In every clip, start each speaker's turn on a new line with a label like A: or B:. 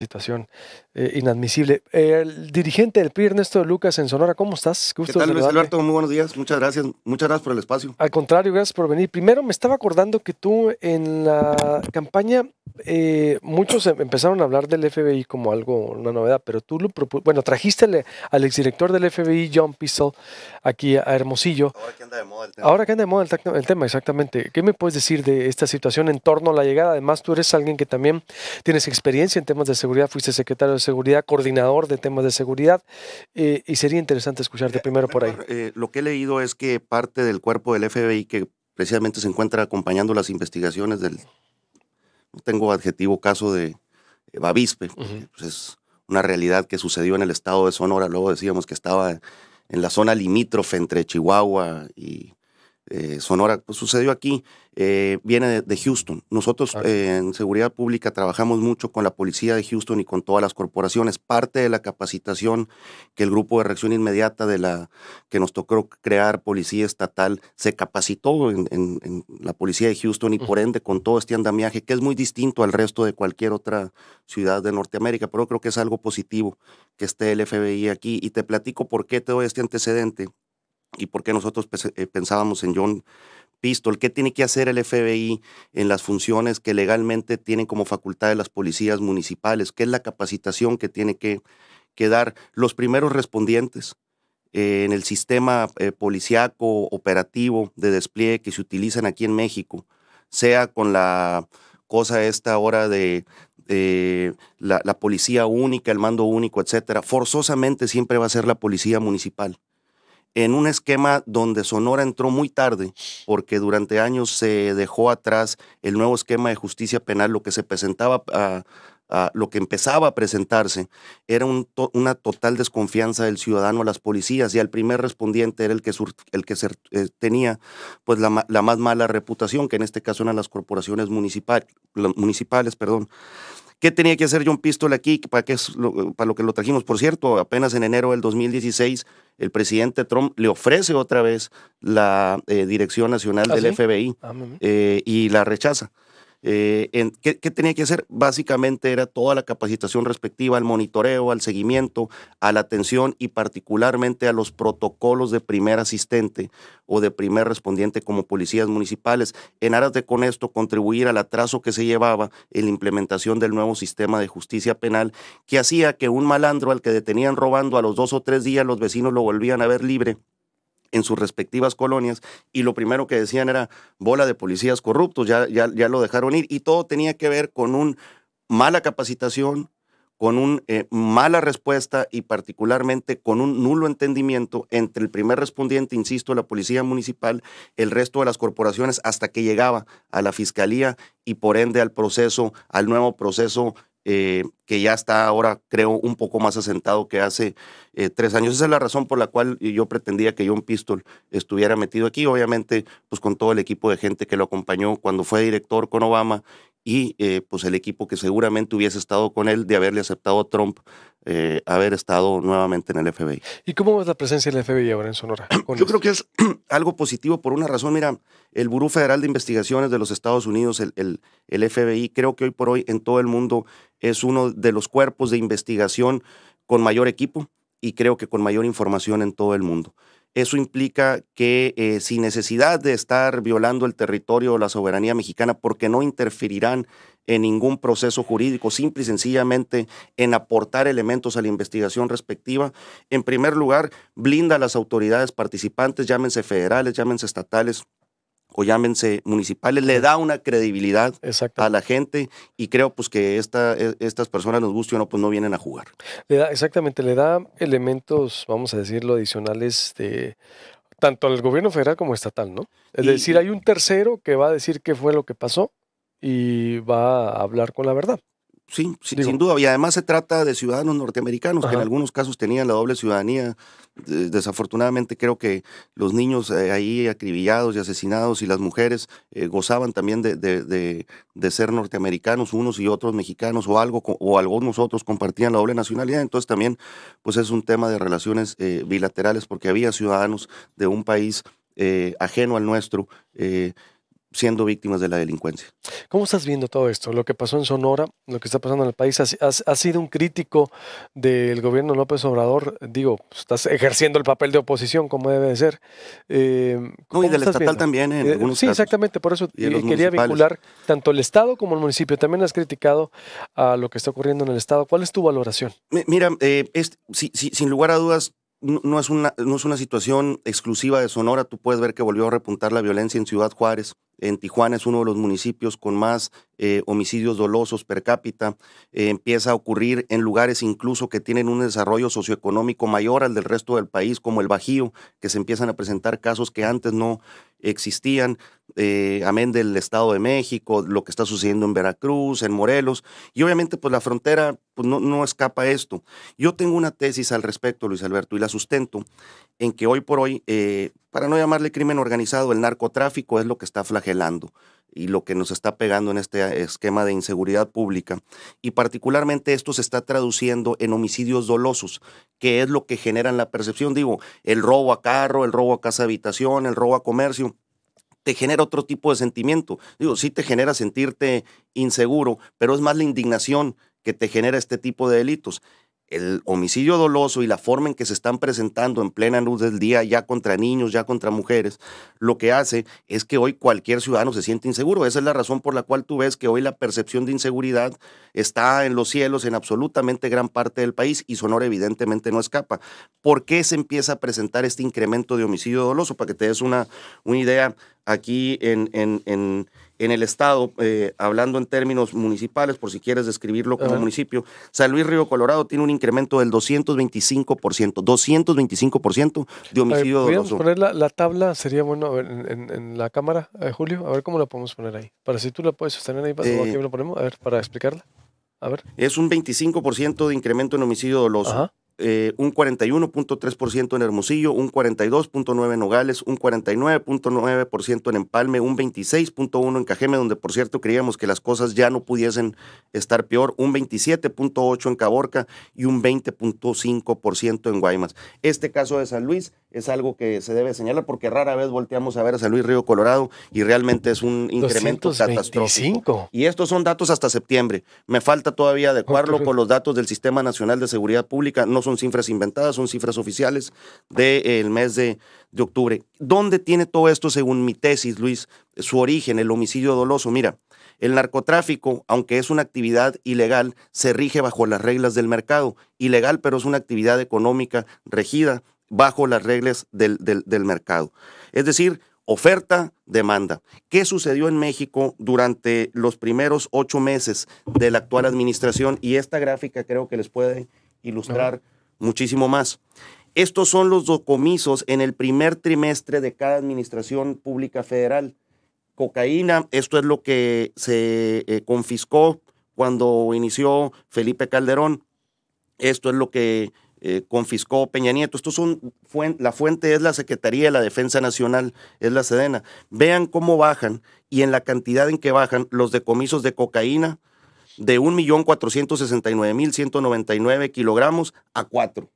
A: situación eh, inadmisible. el dirigente del PRI, Ernesto Lucas, en Sonora, ¿cómo estás? ¿Qué tal, Luis Alberto?
B: Muy buenos días, muchas gracias, muchas gracias por el espacio.
A: Al contrario, gracias por venir. Primero, me estaba acordando que tú en la campaña, eh, muchos em, empezaron a hablar del FBI como algo, una novedad, pero tú lo propusiste, bueno, trajiste al exdirector del FBI, John Pistol, aquí a Hermosillo. Ahora que anda de moda el tema. Ahora que anda de moda el tema, exactamente. ¿Qué me puedes decir de esta situación en torno a la llegada? Además, tú eres alguien que también tienes experiencia en temas de seguridad fuiste secretario de Seguridad, coordinador de temas de seguridad, eh, y sería interesante escucharte eh, primero por ahí.
B: Eh, lo que he leído es que parte del cuerpo del FBI que precisamente se encuentra acompañando las investigaciones del, no tengo adjetivo, caso de Bavispe, pues, es una realidad que sucedió en el estado de Sonora, luego decíamos que estaba en la zona limítrofe entre Chihuahua y eh, Sonora. Pues, sucedió aquí, eh, viene de, Houston. Nosotros eh, en seguridad pública trabajamos mucho con la policía de Houston y con todas las corporaciones. Parte de la capacitación que el grupo de reacción inmediata de la que nos tocó crear policía estatal se capacitó en, la policía de Houston y por ende con todo este andamiaje que es muy distinto al resto de cualquier otra ciudad de Norteamérica. Pero creo que es algo positivo que esté el FBI aquí y te platico por qué te doy este antecedente y por qué nosotros eh, pensábamos en John Pistol, qué tiene que hacer el FBI en las funciones que legalmente tienen como facultad de las policías municipales, qué es la capacitación que tiene que, dar los primeros respondientes eh, en el sistema eh, policiaco operativo de despliegue que se utilizan aquí en México, sea con la cosa esta ahora de, la, la, policía única, el mando único, etcétera, forzosamente siempre va a ser la policía municipal en un esquema donde Sonora entró muy tarde, porque durante años se dejó atrás el nuevo esquema de justicia penal, lo que se presentaba ah, ah, lo que empezaba a presentarse era una total desconfianza del ciudadano a las policías y al primer respondiente era el que, el que eh, tenía pues la, más mala reputación, que en este caso eran las corporaciones municipales. Perdón. ¿Qué tenía que hacer John Pistol aquí? ¿Para, qué es lo, para lo que lo trajimos? Por cierto, apenas en enero del 2016, el presidente Trump le ofrece otra vez la eh, Dirección Nacional ¿Ah, del FBI ah, eh, y la rechaza. Eh, en, ¿qué, ¿qué, tenía que hacer? Básicamente era toda la capacitación respectiva al monitoreo, al seguimiento, a la atención y particularmente a los protocolos de primer asistente o de primer respondiente como policías municipales, en aras de con esto contribuir al atraso que se llevaba en la implementación del nuevo sistema de justicia penal que hacía que un malandro al que detenían robando a los dos o tres días los vecinos lo volvían a ver libre en sus respectivas colonias y lo primero que decían era bola de policías corruptos, ya, ya, lo dejaron ir y todo tenía que ver con una mala capacitación, con una eh, mala respuesta y particularmente con un nulo entendimiento entre el primer respondiente, insisto, la policía municipal, el resto de las corporaciones, hasta que llegaba a la fiscalía y por ende al proceso, al nuevo proceso eh, que ya está ahora, creo, un poco más asentado que hace eh, tres años. Esa es la razón por la cual yo pretendía que John Pistol estuviera metido aquí, obviamente, pues con todo el equipo de gente que lo acompañó cuando fue director con Obama y eh, pues el equipo que seguramente hubiese estado con él de haberle aceptado a Trump eh, haber estado nuevamente en el FBI.
A: ¿Y cómo es la presencia del FBI ahora en Sonora? Yo creo que
B: es algo positivo por una razón. Mira, el Buró Federal de Investigaciones de los Estados Unidos, el, el FBI, creo que hoy por hoy en todo el mundo es uno de los cuerpos de investigación con mayor equipo y creo que con mayor información en todo el mundo. Eso implica que eh, sin necesidad de estar violando el territorio o la soberanía mexicana, porque no interferirán en ningún proceso jurídico, simple y sencillamente en aportar elementos a la investigación respectiva. En primer lugar, blinda a las autoridades participantes, llámense federales, llámense estatales, o llámense municipales, le da una credibilidad a la gente y creo pues que esta, e, estas personas, nos guste o no, pues no vienen a jugar.
A: exactamente, le da elementos, vamos a decirlo, adicionales de, tanto al gobierno federal como estatal, ¿no? Es decir, hay un tercero que va a decir qué fue lo que pasó y va a hablar con la verdad. Sí, sin duda. Y además
B: se trata de ciudadanos norteamericanos que en algunos casos tenían la doble ciudadanía. Desafortunadamente creo que los niños eh, ahí acribillados y asesinados y las mujeres eh, gozaban también de, ser norteamericanos, unos y otros mexicanos o algo o algunos otros compartían la doble nacionalidad. Entonces también pues es un tema de relaciones eh, bilaterales porque había ciudadanos de un país ajeno al nuestro siendo víctimas de la delincuencia.
A: ¿Cómo estás viendo todo esto? Lo que pasó en Sonora, lo que está pasando en el país, has, sido un crítico del gobierno López Obrador, digo, estás ejerciendo el papel de oposición como debe de ser. Em, no, y del estatal también en eh, Sí, exactamente, por eso quería vincular tanto el Estado como el municipio. También has criticado a lo que está ocurriendo en el Estado. ¿Cuál es tu valoración?
B: Mira, eh, es, sin lugar a dudas, no es, no es una situación exclusiva de Sonora. Tú puedes ver que volvió a repuntar la violencia en Ciudad Juárez. En Tijuana es uno de los municipios con más eh, homicidios dolosos per cápita. Eh, empieza a ocurrir en lugares incluso que tienen un desarrollo socioeconómico mayor al del resto del país, como el Bajío, que se empiezan a presentar casos que antes no existían, eh, amén del Estado de México, lo que está sucediendo en Veracruz, en Morelos. Y obviamente pues la frontera pues, no, no escapa a esto. Yo tengo una tesis al respecto, Luis Alberto, y la sustento en que hoy por hoy, eh, para no llamarle crimen organizado, el narcotráfico es lo que está flagelando y lo que nos está pegando en este eh, esquema de inseguridad pública. Y particularmente esto se está traduciendo en homicidios dolosos, que es lo que generan la percepción, digo, el robo a carro, el robo a casa habitación, el robo a comercio te genera otro tipo de sentimiento. Digo, sí te genera sentirte inseguro, pero es más la indignación que te genera este tipo de delitos el homicidio doloso y la forma en que se están presentando en plena luz del día, ya contra niños, ya contra mujeres, lo que hace es que hoy cualquier ciudadano se siente inseguro. Esa es la razón por la cual tú ves que hoy la percepción de inseguridad está en los cielos en absolutamente gran parte del país y Sonora evidentemente no escapa. ¿Por qué se empieza a presentar este incremento de homicidio doloso? Para que te des una, una idea aquí en, en en el estado, eh, hablando en términos municipales, por si quieres describirlo como municipio, San Luis Río Colorado tiene un incremento del 225%, 225% de homicidio doloso. poner
A: la, la, tabla? Sería bueno en, la cámara, Julio, a ver cómo la podemos poner ahí. Para si tú la puedes sostener ahí, eh, lo ponemos, a ver, para explicarla. A ver. Es un 25%
B: de incremento en homicidio doloso. Eh, un 41.3% en Hermosillo, un 42.9% en Nogales, un 49.9% en Empalme, un 26.1% en Cajeme, donde por cierto creíamos que las cosas ya no pudiesen estar peor, un 27.8% en Caborca y un 20.5% en Guaymas. Este caso de San Luis es algo que se debe señalar porque rara vez volteamos a ver a San Luis Río Colorado y realmente es un incremento
A: catastrófico.
B: Y estos son datos hasta septiembre. Me falta todavía adecuarlo con los datos del Sistema Nacional de Seguridad Pública. No son cifras inventadas, son cifras oficiales del mes de, octubre. ¿Dónde tiene todo esto, según mi tesis, Luis, su origen, el homicidio doloso? Mira, el narcotráfico, aunque es una actividad ilegal, se rige bajo las reglas del mercado. Ilegal, pero es una actividad económica regida bajo las reglas del, mercado. Es decir, oferta, demanda. ¿Qué sucedió en México durante los primeros ocho meses de la actual administración? Y esta gráfica creo que les puede ilustrar muchísimo más. Estos son los decomisos en el primer trimestre de cada administración pública federal. Cocaína, esto es lo que se eh, confiscó cuando inició Felipe Calderón. Esto es lo que eh, confiscó Peña Nieto. Esto son la fuente es la Secretaría de la Defensa Nacional, es la Sedena. Vean cómo bajan y en la cantidad en que bajan los decomisos de cocaína, de 1.469.199 kilogramos a 4.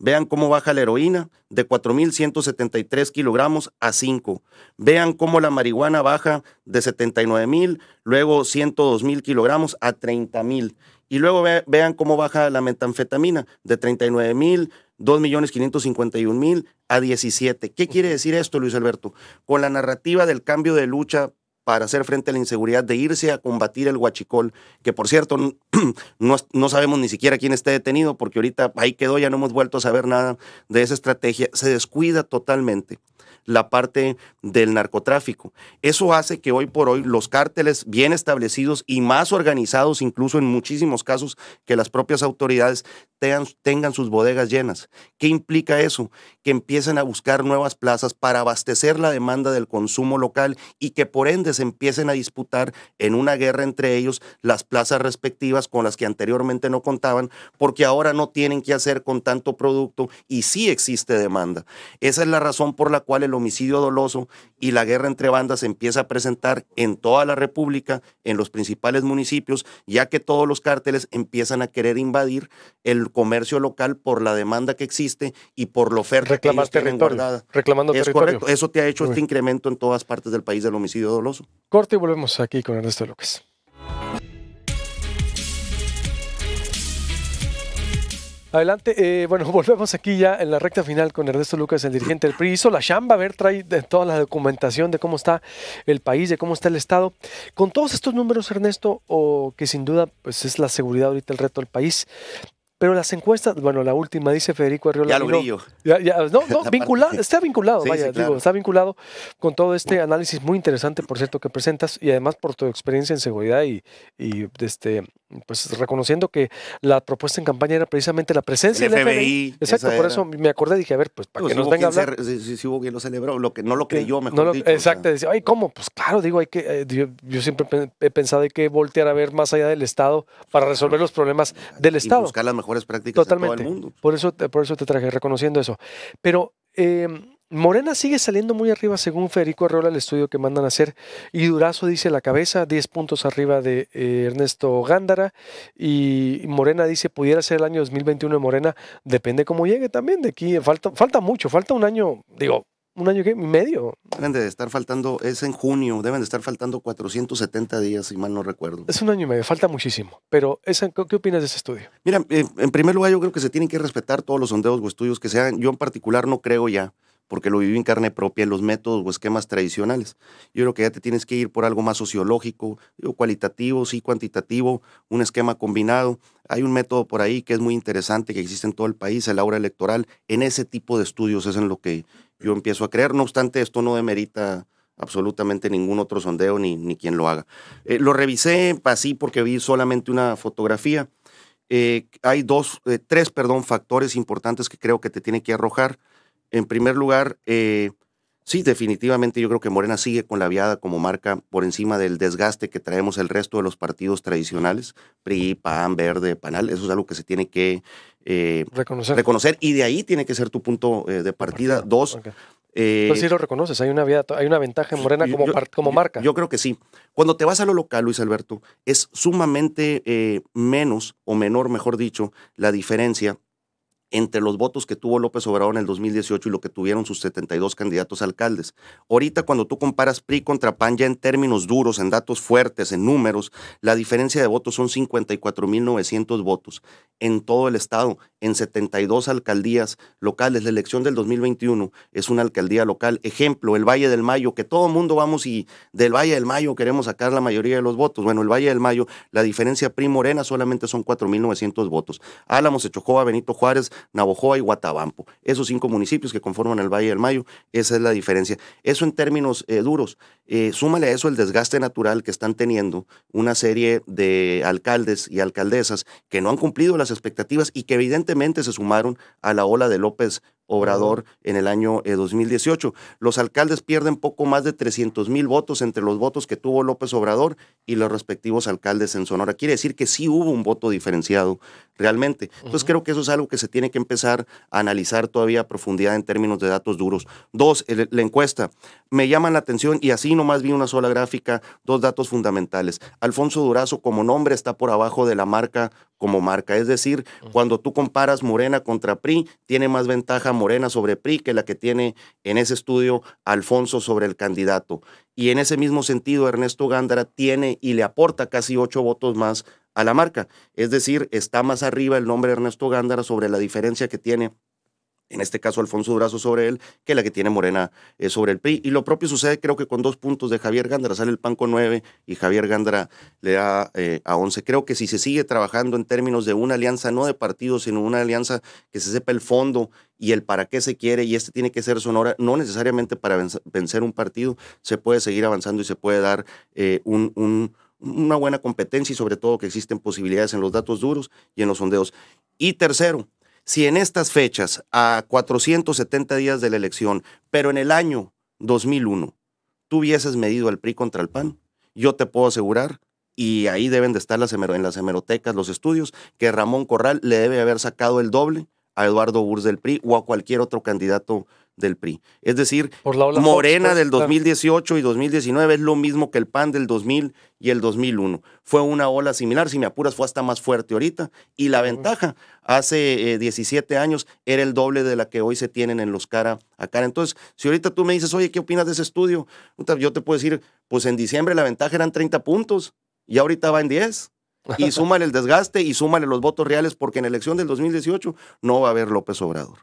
B: Vean cómo baja la heroína de 4.173 kilogramos a 5. Vean cómo la marihuana baja de 79.000, luego 102.000 kilogramos a 30.000. Y luego vean cómo baja la metanfetamina de 39.000, 2.551.000 a 17. ¿Qué quiere decir esto, Luis Alberto? Con la narrativa del cambio de lucha para hacer frente a la inseguridad, de irse a combatir el huachicol, que por cierto no, sabemos ni siquiera quién esté detenido, porque ahorita ahí quedó, ya no hemos vuelto a saber nada de esa estrategia, se descuida totalmente la parte del narcotráfico. Eso hace que hoy por hoy los cárteles bien establecidos y más organizados, incluso en muchísimos casos, que las propias autoridades tengan sus bodegas llenas. ¿Qué implica eso? que empiecen a buscar nuevas plazas para abastecer la demanda del consumo local y que por ende se empiecen a disputar en una guerra entre ellos las plazas respectivas con las que anteriormente no contaban, porque ahora no tienen que hacer con tanto producto y sí existe demanda. Esa es la razón por la cual el homicidio doloso y la guerra entre bandas empieza a presentar en toda la República, en los principales municipios, ya que todos los cárteles empiezan a querer invadir el comercio local por la demanda que existe y por la oferta reclamar territorio. Reclamando territorio. Eso te ha hecho este incremento en todas partes del país del homicidio doloso.
A: Corte y volvemos aquí con Ernesto López. Adelante, eh, bueno, volvemos aquí ya en la recta final con Ernesto Lucas, el dirigente del PRI. Hizo la chamba, a ver, trae toda la documentación de cómo está el país, de cómo está el Estado. Con todos estos números, Ernesto, o que sin duda pues es la seguridad ahorita el reto del país, pero las encuestas, bueno, la última dice Federico Arriola. Ya lo no, no, vinculado, está vinculado, vaya, digo, está vinculado con todo este análisis muy interesante, por cierto, que presentas y además por tu experiencia en seguridad y, y este, pues reconociendo que la propuesta en campaña era precisamente la presencia del FBI. Exacto, por eso me acordé y dije, a ver, pues para que nos venga a hablar.
B: si, hubo quien lo celebró, lo que, no lo creyó, mejor dicho. Exacto, o
A: decía, ay, ¿cómo? Pues claro, digo, hay que, eh, yo, siempre he pensado hay que voltear a ver más allá del Estado para resolver los problemas del Estado. buscar las mejores prácticas Totalmente. en todo el mundo. Por eso, por eso te traje, reconociendo eso. Pero... Eh, Morena sigue saliendo muy arriba según Federico Arreola, el estudio que mandan a hacer. Y Durazo dice la cabeza, 10 puntos arriba de eh, Ernesto Gándara. Y Morena dice, pudiera ser el año 2021 de Morena. Depende cómo llegue también de aquí. Eh, falta, falta mucho, falta un año, digo, un año y medio.
B: Deben de estar faltando, es en junio, deben de estar faltando 470 días, si mal no recuerdo.
A: Es un año y medio, falta muchísimo. Pero, ¿qué opinas de ese estudio?
B: Mira, eh, en primer lugar, yo creo que se tienen que respetar todos los sondeos o estudios que sean. Yo en particular no creo ya porque lo viví en carne propia en los métodos o esquemas tradicionales. Yo creo que ya te tienes que ir por algo más sociológico, cualitativo, sí, cuantitativo, un esquema combinado. Hay un método por ahí que es muy interesante, que existe en todo el país, el aura electoral. En ese tipo de estudios es en lo que yo empiezo a creer. No obstante, esto no demerita absolutamente ningún otro sondeo ni, ni quien lo haga. Eh, lo revisé así porque vi solamente una fotografía. Eh, hay dos, eh, tres, perdón, factores importantes que creo que te tiene que arrojar. En primer lugar, eh, sí, definitivamente yo creo que Morena sigue con la viada como marca por encima del desgaste que traemos el resto de los partidos tradicionales, PRI, PAN, Verde, PANAL. Eso es algo que se tiene que eh,
A: reconocer.
B: y de ahí tiene que ser tu punto eh, de partida. Dos, si sí
A: lo reconoces, hay una, hay una ventaja en Morena como, marca.
B: Yo, creo que sí. Cuando te vas a lo local, Luis Alberto, es sumamente menos o menor, mejor dicho, la diferencia entre los votos que tuvo López Obrador en el 2018 y lo que tuvieron sus 72 candidatos alcaldes. Ahorita cuando tú comparas PRI contra PAN ya en términos duros, en datos fuertes, en números, la diferencia de votos son 54.900 votos en todo el estado en 72 alcaldías locales. La elección del 2021 es una alcaldía local. Ejemplo, el Valle del Mayo, que todo mundo vamos y del Valle del Mayo queremos sacar la mayoría de los votos. Bueno, el Valle del Mayo, la diferencia PRI Morena solamente son 4.900 votos. Álamos, Echojoa, Benito Juárez, Navojoa y Guatabampo. Esos cinco municipios que conforman el Valle del Mayo, esa es la diferencia. Eso en términos eh, duros. Eh, súmale a eso el desgaste natural que están teniendo una serie de alcaldes y alcaldesas que no han cumplido las expectativas y que evidentemente se sumaron a la ola de López Obrador en el año 2018. Eh, los alcaldes pierden poco más de 300 mil votos entre los votos que tuvo López Obrador y los respectivos alcaldes en Sonora. Quiere decir que sí hubo un voto diferenciado realmente. Entonces creo que eso es algo que se tiene que empezar a analizar todavía a profundidad en términos de datos duros. Dos, la encuesta. Me llama la atención y así nomás vi una sola gráfica, dos datos fundamentales. Alfonso Durazo como nombre está por abajo de la marca como marca. Es decir, cuando tú comparas Morena contra PRI, tiene más ventaja Morena sobre PRI que la que tiene en ese estudio Alfonso sobre el candidato. Y en ese mismo sentido, Ernesto Gándara tiene y le aporta casi ocho votos más a la marca. Es decir, está más arriba el nombre Ernesto Gándara sobre la diferencia que tiene en este caso Alfonso Durazo sobre él, que la que tiene Morena sobre el PRI. Y lo propio sucede creo que con dos puntos de Javier Gándara, sale el PAN con nueve y Javier Gándara le da eh, a once. Creo que si se sigue trabajando en términos de una alianza, no de partidos, sino una alianza que se sepa el fondo y el para qué se quiere, y este tiene que ser Sonora, no necesariamente para vencer un partido, se puede seguir avanzando y se puede dar eh, una buena competencia y sobre todo que existen posibilidades en los datos duros y en los sondeos. Y tercero, si en estas fechas, a 470 días de la elección, pero en el año 2001, tú hubieses medido al PRI contra el PAN, yo te puedo asegurar, y ahí deben de estar las en las hemerotecas los estudios, que Ramón Corral le debe haber sacado el doble a Eduardo Burs del PRI o a cualquier otro candidato del PRI. Es decir,
A: Morena del
B: 2018 y 2019 es lo mismo que el PAN del 2000 y el 2001. Fue una ola similar, si me apuras fue hasta más fuerte ahorita. Y la ventaja, hace 17 eh, años era el doble de la que hoy se tienen en los cara a cara. Entonces, si ahorita tú me dices, oye, ¿qué opinas de ese estudio? Yo te puedo decir, pues en diciembre la ventaja eran 30 puntos y ahorita va en 10. Y suman el desgaste y súmale los votos reales, porque en la elección del 2018 no va a haber López Obrador.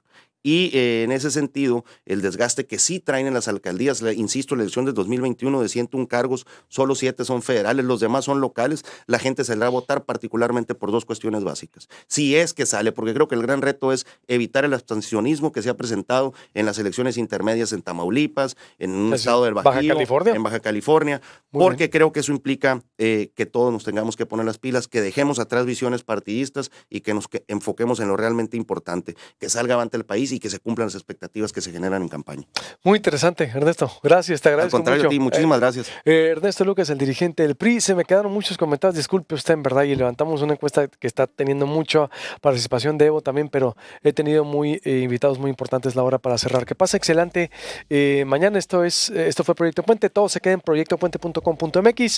B: Y eh, en ese sentido, el desgaste que sí traen en las alcaldías, insisto, la elección de 2021 de 101 cargos, solo 7 son federales, los demás son locales, la gente saldrá a votar particularmente por dos cuestiones básicas. Si es que sale, porque creo que el gran reto es evitar el abstencionismo que se ha presentado en las elecciones intermedias en Tamaulipas, en un pues estado del Bajío, Baja California. en Baja California, porque creo que eso implica eh, que todos nos tengamos que poner las pilas, que dejemos atrás visiones partidistas y que nos enfoquemos en lo realmente importante, que salga avante el país y que se cumplan las expectativas que se generan en campaña.
A: Muy interesante, Ernesto. Gracias, te agradezco. Al contrario, muchísimas eh, gracias. Eh, Ernesto Lucas, el dirigente del PRI. Se me quedaron muchos comentarios, disculpe usted, en verdad, y levantamos una encuesta que está teniendo mucha participación de Evo también, pero he tenido muy eh, invitados muy importantes la hora para cerrar. Que pasa excelente. mañana esto es, esto fue Proyecto Puente. Todo se queda en proyectopuente.com.mx.